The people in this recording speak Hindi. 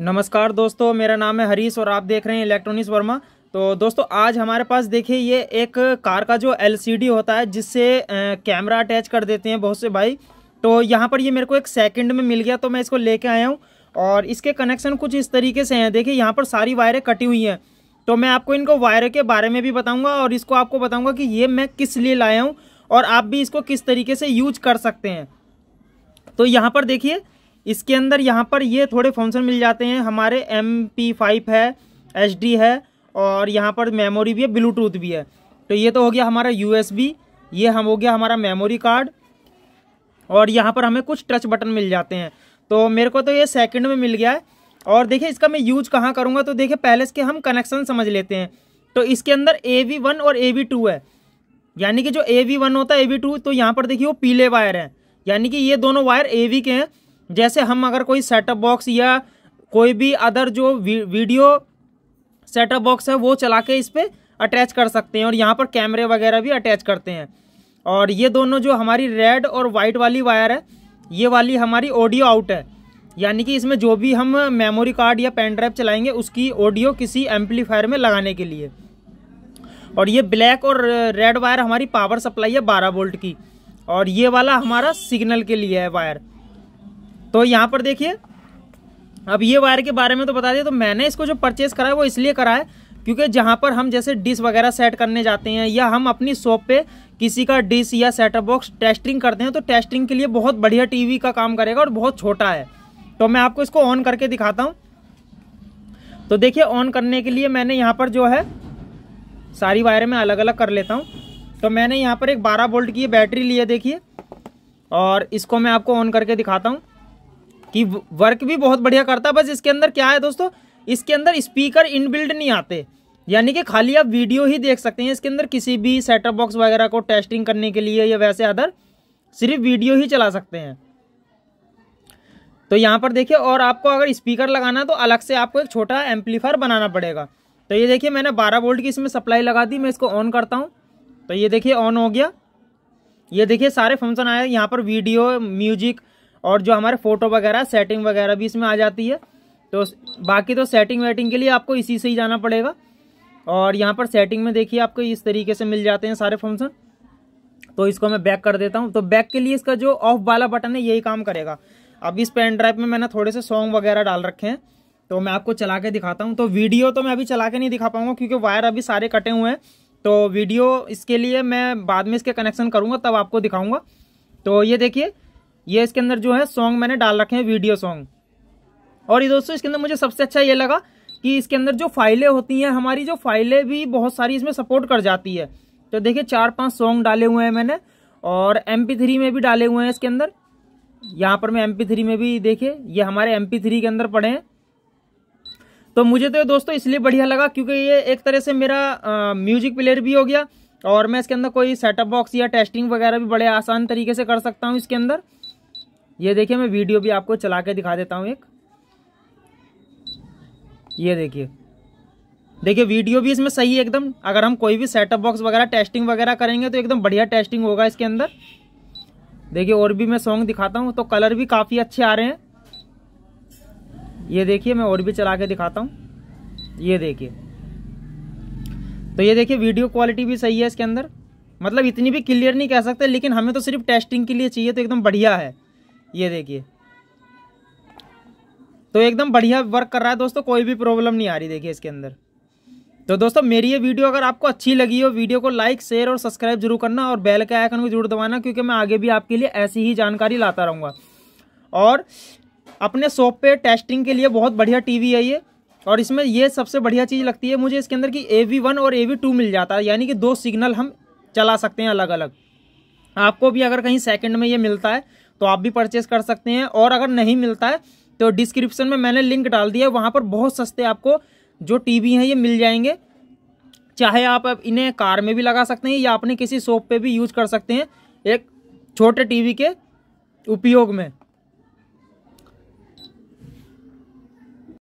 नमस्कार दोस्तों मेरा नाम है हरीश और आप देख रहे हैं इलेक्ट्रॉनिक्स वर्मा तो दोस्तों आज हमारे पास देखिए ये एक कार का जो एलसीडी होता है जिससे कैमरा अटैच कर देते हैं बहुत से भाई तो यहाँ पर ये मेरे को एक सेकंड में मिल गया तो मैं इसको लेके आया हूँ और इसके कनेक्शन कुछ इस तरीके से हैं देखिए यहाँ पर सारी वायरें कटी हुई हैं तो मैं आपको इनको वायर के बारे में भी बताऊँगा और इसको आपको बताऊँगा कि ये मैं किस लिए लाया हूँ और आप भी इसको किस तरीके से यूज कर सकते हैं तो यहाँ पर देखिए इसके अंदर यहाँ पर ये थोड़े फंक्शन मिल जाते हैं हमारे एम पी फाइव है एच डी है और यहाँ पर मेमोरी भी है ब्लूटूथ भी है तो ये तो हो गया हमारा यू एस बी ये हम हो गया हमारा मेमोरी कार्ड और यहाँ पर हमें कुछ टच बटन मिल जाते हैं तो मेरे को तो ये सेकंड में मिल गया है और देखिए इसका मैं यूज कहाँ करूँगा तो देखिए पहले इसके हम कनेक्शन समझ लेते हैं तो इसके अंदर ए वी वन और ए वी टू है यानी कि जो ए वी वन होता है ए वी टू तो यहाँ पर देखिए वो पीले वायर हैं यानी कि ये दोनों वायर ए वी के हैं जैसे हम अगर कोई सेटअप बॉक्स या कोई भी अदर जो वी, वीडियो सेटअप बॉक्स है वो चला के इस पर अटैच कर सकते हैं और यहाँ पर कैमरे वगैरह भी अटैच करते हैं और ये दोनों जो हमारी रेड और वाइट वाली वायर है ये वाली हमारी ऑडियो आउट है यानी कि इसमें जो भी हम मेमोरी कार्ड या पेन ड्राइव चलाएंगे उसकी ऑडियो किसी एम्पलीफायर में लगाने के लिए और ये ब्लैक और रेड वायर हमारी पावर सप्लाई है बारह वोल्ट की और ये वाला हमारा सिग्नल के लिए है वायर तो यहाँ पर देखिए अब ये वायर के बारे में तो बता दिया तो मैंने इसको जो परचेज़ करा है वो इसलिए करा है क्योंकि जहाँ पर हम जैसे डिश वगैरह सेट करने जाते हैं या हम अपनी शॉप पे किसी का डिश या सेटअप बॉक्स टेस्टिंग करते हैं तो टेस्टिंग के लिए बहुत बढ़िया टीवी का काम करेगा और बहुत छोटा है तो मैं आपको इसको ऑन करके दिखाता हूँ तो देखिए ऑन करने के लिए मैंने यहाँ पर जो है सारी वायर में अलग अलग कर लेता हूँ तो मैंने यहाँ पर एक बारह वोल्ट की बैटरी ली है देखिए और इसको मैं आपको ऑन करके दिखाता हूँ कि वर्क भी बहुत बढ़िया करता है बस इसके अंदर क्या है दोस्तों इसके अंदर स्पीकर इनबिल्ड नहीं आते यानी कि खाली आप वीडियो ही देख सकते हैं इसके अंदर किसी भी सेटअप बॉक्स वगैरह को टेस्टिंग करने के लिए या वैसे अदर सिर्फ वीडियो ही चला सकते हैं तो यहाँ पर देखिए और आपको अगर स्पीकर लगाना है तो अलग से आपको एक छोटा एम्पलीफायर बनाना पड़ेगा तो ये देखिए मैंने 12 वोल्ट की इसमें सप्लाई लगा दी मैं इसको ऑन करता हूँ तो ये देखिए ऑन हो गया ये देखिए सारे फंक्शन आए यहाँ पर वीडियो म्यूजिक और जो हमारे फोटो वगैरह सेटिंग वगैरह भी इसमें आ जाती है तो बाकी तो सेटिंग वेटिंग के लिए आपको इसी से ही जाना पड़ेगा और यहाँ पर सेटिंग में देखिए आपको इस तरीके से मिल जाते हैं सारे फंक्शन तो इसको मैं बैक कर देता हूँ तो बैक के लिए इसका जो ऑफ वाला बटन है यही काम करेगा अब इस पेन ड्राइव में मैंने थोड़े से सॉन्ग वगैरह डाल रखे हैं तो मैं आपको चला के दिखाता हूँ तो वीडियो तो मैं अभी चला के नहीं दिखा पाऊंगा क्योंकि वायर अभी सारे कटे हुए हैं तो वीडियो इसके लिए मैं बाद में इसके कनेक्शन करूँगा तब आपको दिखाऊँगा तो ये देखिए ये इसके अंदर जो है सॉन्ग मैंने डाल रखे हैं वीडियो सॉन्ग और ये दोस्तों इसके अंदर मुझे सबसे अच्छा ये लगा कि इसके अंदर जो फाइलें होती हैं हमारी जो फाइलें भी बहुत सारी इसमें सपोर्ट कर जाती है तो देखिए चार पांच सॉन्ग डाले हुए हैं मैंने और एम थ्री में भी डाले हुए हैं इसके अंदर यहाँ पर मैं एम थ्री में भी देखे ये हमारे एम थ्री के अंदर पड़े हैं तो मुझे तो दोस्तों इसलिए बढ़िया लगा क्योंकि ये एक तरह से मेरा आ, म्यूजिक प्लेयर भी हो गया और मैं इसके अंदर कोई सेटअप बॉक्स या टेस्टिंग वगैरह भी बड़े आसान तरीके से कर सकता हूँ इसके अंदर ये देखिए मैं वीडियो भी आपको चला के दिखा देता हूँ एक ये देखिए देखिए वीडियो भी इसमें सही है एकदम अगर हम कोई भी सेटअप बॉक्स वगैरह टेस्टिंग वगैरह करेंगे तो एकदम बढ़िया टेस्टिंग होगा इसके अंदर देखिए और भी मैं सॉन्ग दिखाता हूँ तो कलर भी काफ़ी अच्छे आ रहे हैं ये देखिए मैं और भी चला के दिखाता हूँ ये देखिए तो ये देखिए वीडियो क्वालिटी भी सही है इसके अंदर मतलब इतनी भी क्लियर नहीं कह सकते लेकिन हमें तो सिर्फ टेस्टिंग के लिए चाहिए तो एकदम बढ़िया है ये देखिए तो एकदम बढ़िया वर्क कर रहा है दोस्तों कोई भी प्रॉब्लम नहीं आ रही देखिए इसके अंदर तो दोस्तों मेरी ये वीडियो अगर आपको अच्छी लगी हो वीडियो को लाइक शेयर और सब्सक्राइब जरूर करना और बेल के आइकन को जरूर दबाना क्योंकि मैं आगे भी आपके लिए ऐसी ही जानकारी लाता रहूँगा और अपने शॉप पे टेस्टिंग के लिए बहुत बढ़िया टीवी है ये और इसमें ये सबसे बढ़िया चीज़ लगती है मुझे इसके अंदर कि ए वी वन और ए वी टू मिल जाता है यानी कि दो सिग्नल हम चला सकते हैं अलग अलग आपको भी अगर कहीं सेकेंड में ये मिलता है तो आप भी परचेस कर सकते हैं और अगर नहीं मिलता है तो डिस्क्रिप्शन में मैंने लिंक डाल दिया है वहाँ पर बहुत सस्ते आपको जो टीवी हैं ये मिल जाएंगे चाहे आप इन्हें कार में भी लगा सकते हैं या अपने किसी शॉप पे भी यूज कर सकते हैं एक छोटे टीवी के उपयोग में